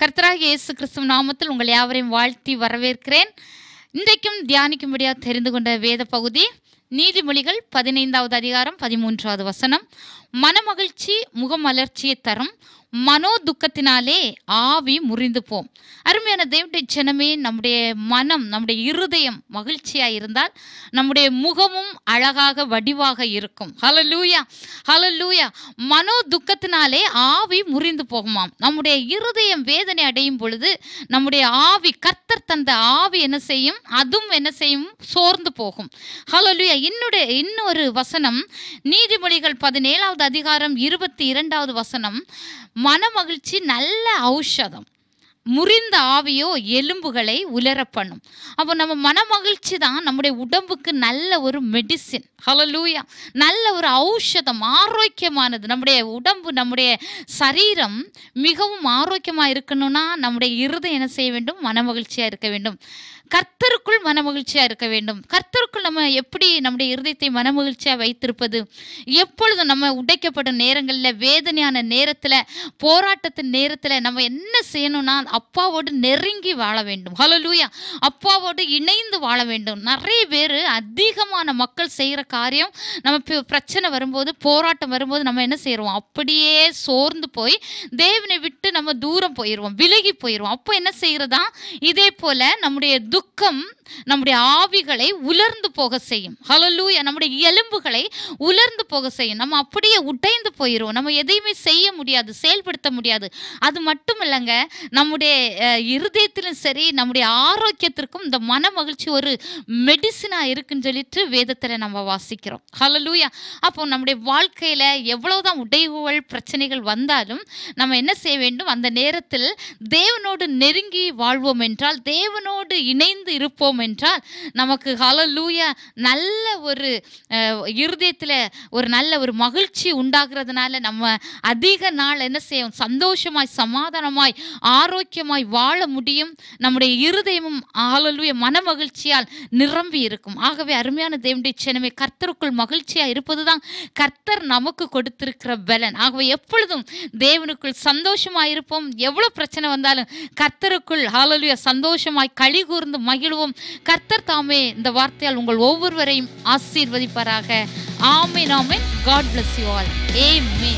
கர்த்தராக இயேசு கிறிஸ்துவ நாமத்தில் உங்கள் யாவரையும் வாழ்த்தி வரவேற்கிறேன் இன்றைக்கும் தியானிக்கும்படியாக தெரிந்து கொண்ட வேத பகுதி நீதிமொழிகள் பதினைந்தாவது அதிகாரம் பதிமூன்றாவது வசனம் மனமகிழ்ச்சி முகமலர்ச்சியை தரும் மனோ துக்கத்தினாலே ஆவி முறிந்து போம் அருமையான தேவடைய ஜனமே நம்முடைய மனம் நம்முடைய இருதயம் மகிழ்ச்சியாக இருந்தால் நம்முடைய முகமும் அழகாக வடிவாக இருக்கும் ஹலலூயா ஹலலூயா மனோ துக்கத்தினாலே ஆவி முறிந்து போகுமாம் நம்முடைய இருதயம் வேதனை அடையும் பொழுது நம்முடைய ஆவி கர்த்தர் தந்த ஆவி என்ன செய்யும் அதுவும் என்ன செய்யும் சோர்ந்து போகும் ஹலலூயா என்னுடைய இன்னொரு வசனம் நீதிமொழிகள் பதினேழாவது அதிகாரம் இருபத்தி இரண்டாவது வசனம் மன மகிழ்ச்சி நல்ல ஔஷதம் முறிந்த ஆவியோ எலும்புகளை உலர பண்ணும் அப்போ நம்ம மன மகிழ்ச்சி தான் நம்முடைய உடம்புக்கு நல்ல ஒரு மெடிசின் ஹலலூயா நல்ல ஒரு ஔஷதம் ஆரோக்கியமானது நம்முடைய உடம்பு நம்முடைய சரீரம் மிகவும் ஆரோக்கியமாக இருக்கணும்னா நம்முடைய இருதயம் என்ன செய்ய வேண்டும் மன மகிழ்ச்சியாக இருக்க வேண்டும் கர்த்தருக்குள் மனமகிழ்ச்சியாக இருக்க வேண்டும் கர்த்தருக்குள் நம்ம எப்படி நம்முடைய இருதயத்தை மனமகிழ்ச்சியாக வைத்திருப்பது எப்பொழுதும் நம்ம உடைக்கப்படும் நேரங்களில் வேதனையான நேரத்தில் போராட்டத்தின் நேரத்தில் நம்ம என்ன செய்யணும்னா அப்பாவோடு நெருங்கி வாழ வேண்டும் ஹலோ லூயா அப்பாவோடு இணைந்து வாழ வேண்டும் நிறைய பேர் அதிகமான மக்கள் செய்கிற காரியம் நம்ம பிரச்சனை வரும்போது போராட்டம் வரும்போது நம்ம என்ன செய்கிறோம் அப்படியே சோர்ந்து போய் தேவனை விட்டு நம்ம தூரம் போயிடுவோம் விலகி போயிடுவோம் அப்போ என்ன செய்கிறதா இதே போல் நம்முடைய துக்கம் நம்முடைய ஆவிகளை உலர்ந்து போக செய்யும் ஹலலூயா நம்முடைய எலும்புகளை உலர்ந்து போக செய்யும் நம்ம அப்படியே உடைந்து போயிடும் நம்ம எதையுமே செய்ய முடியாது செயல்படுத்த முடியாது அது மட்டும் இல்லைங்க நம்முடைய இருதயத்திலும் சரி நம்முடைய ஆரோக்கியத்திற்கும் இந்த மன மகிழ்ச்சி ஒரு மெடிசினாக இருக்குன்னு சொல்லிட்டு வேதத்தில் நம்ம வாசிக்கிறோம் ஹலலூயா அப்போ நம்முடைய வாழ்க்கையில் எவ்வளோதான் உடைவுகள் பிரச்சனைகள் வந்தாலும் நம்ம என்ன செய்ய வேண்டும் அந்த நேரத்தில் தேவனோடு நெருங்கி வாழ்வோம் என்றால் தேவனோடு இணைந்து இருப்போம் என்றால் நமக்கு ஹலலூயா நல்ல ஒரு இருதயத்தில் ஒரு நல்ல ஒரு மகிழ்ச்சி உண்டாகிறதுனால நம்ம அதிக நாள் என்ன செய்யும் சந்தோஷமாய் சமாதானமாய் ஆரோக்கியமாய் வாழ முடியும் நம்முடைய இருதயமும் ஆலலுய மன மகிழ்ச்சியால் நிரம்பி இருக்கும் ஆகவே அருமையான தேவனுடைய சென்னை கர்த்தருக்குள் மகிழ்ச்சியாக இருப்பது கர்த்தர் நமக்கு கொடுத்திருக்கிற பலன் ஆகவே எப்பொழுதும் தேவனுக்குள் சந்தோஷமாக இருப்போம் எவ்வளோ பிரச்சனை வந்தாலும் கர்த்தருக்குள் ஆலலுய சந்தோஷமாய் கழி கூர்ந்து மகிழ்வோம் கர்த்தர் தாமே இந்த வார்த்தையால் உங்கள் ஒவ்வொருவரையும் ஆசீர்வதிப்பாராக ஆமே நாமே காட் பிளஸ் யூ ஆல் ஏ மே